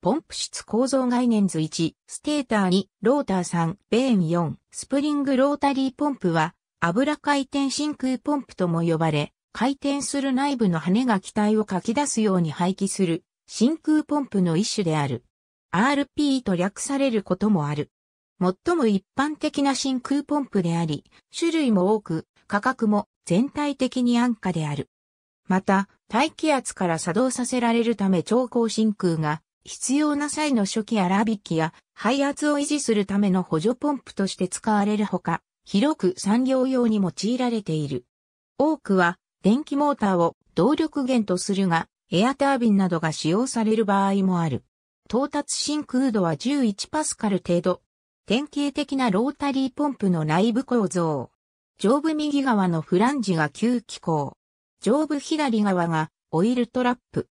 ポンプ室構造概念図1、ステーター2、ローター3、ベーン4、スプリングロータリーポンプは、油回転真空ポンプとも呼ばれ、回転する内部の羽が機体をかき出すように排気する、真空ポンプの一種である。RP と略されることもある。最も一般的な真空ポンプであり、種類も多く、価格も全体的に安価である。また、大気圧から作動させられるため超高真空が必要な際の初期粗引きや排圧を維持するための補助ポンプとして使われるほか、広く産業用に用いられている。多くは電気モーターを動力源とするが、エアタービンなどが使用される場合もある。到達真空度は11パスカル程度。典型的なロータリーポンプの内部構造。上部右側のフランジが吸気口。上部左側がオイルトラップ。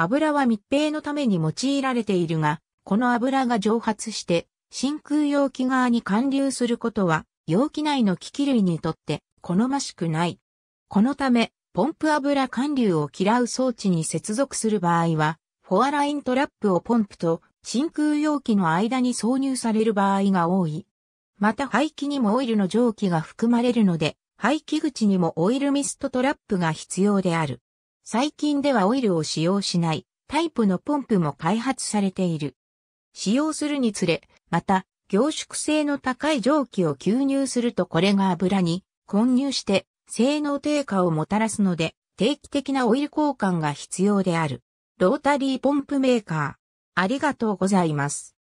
油は密閉のために用いられているが、この油が蒸発して真空容器側に貫流することは容器内の機器類にとって好ましくない。このため、ポンプ油貫流を嫌う装置に接続する場合は、フォアライントラップをポンプと真空容器の間に挿入される場合が多い。また排気にもオイルの蒸気が含まれるので、排気口にもオイルミストトラップが必要である。最近ではオイルを使用しないタイプのポンプも開発されている。使用するにつれ、また、凝縮性の高い蒸気を吸入するとこれが油に混入して性能低下をもたらすので、定期的なオイル交換が必要である。ロータリーポンプメーカー。ありがとうございます。